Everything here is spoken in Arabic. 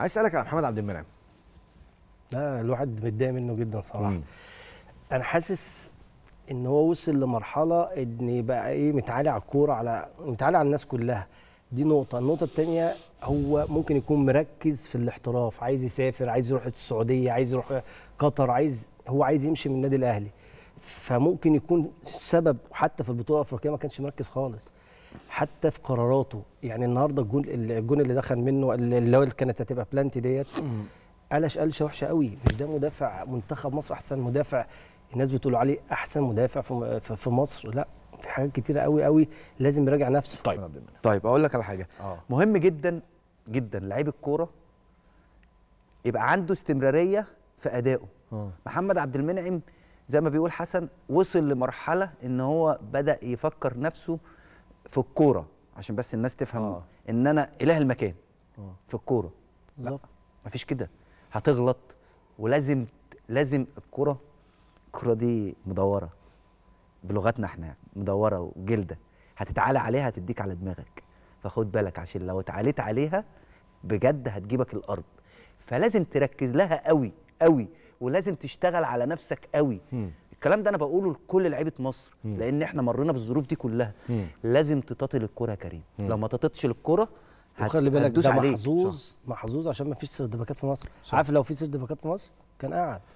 عايز اسالك على محمد عبد المنعم ده الواحد متضايق منه جدا صراحه مم. انا حاسس ان هو وصل لمرحله ان بقى ايه متعالي على الكوره على متعالي على الناس كلها دي نقطه النقطه الثانيه هو ممكن يكون مركز في الاحتراف عايز يسافر عايز يروح السعوديه عايز يروح قطر عايز هو عايز يمشي من النادي الاهلي فممكن يكون السبب حتى في البطوله الافريقيه ما كانش مركز خالص حتى في قراراته يعني النهارده الجون الجون اللي دخل منه اللي كانت هتبقى بلانتي ديت قلش قلشه وحشه قوي مش ده مدافع منتخب مصر احسن مدافع الناس بتقول عليه احسن مدافع في مصر لا في حاجات كتيره قوي قوي لازم يراجع نفسه طيب طيب اقول لك على حاجه آه. مهم جدا جدا لعيب الكوره يبقى عنده استمراريه في ادائه آه. محمد عبد المنعم زي ما بيقول حسن وصل لمرحله ان هو بدا يفكر نفسه في الكوره عشان بس الناس تفهم آه. ان انا اله المكان آه. في الكوره لا مفيش كده هتغلط ولازم لازم الكوره الكوره دي مدوره بلغتنا احنا مدوره وجلده هتتعالى عليها هتديك على دماغك فخد بالك عشان لو اتعاليت عليها بجد هتجيبك الارض فلازم تركز لها قوي قوي ولازم تشتغل على نفسك قوي م. الكلام ده انا بقوله لكل لعيبه مصر م. لان احنا مرينا بالظروف دي كلها م. لازم تطاطل الكوره يا كريم م. لو ما تططش الكوره وخلي بالك ده محظوظ محظوظ عشان ما فيش سردباكات في مصر صح. عارف لو في سردباكات في مصر كان قاعد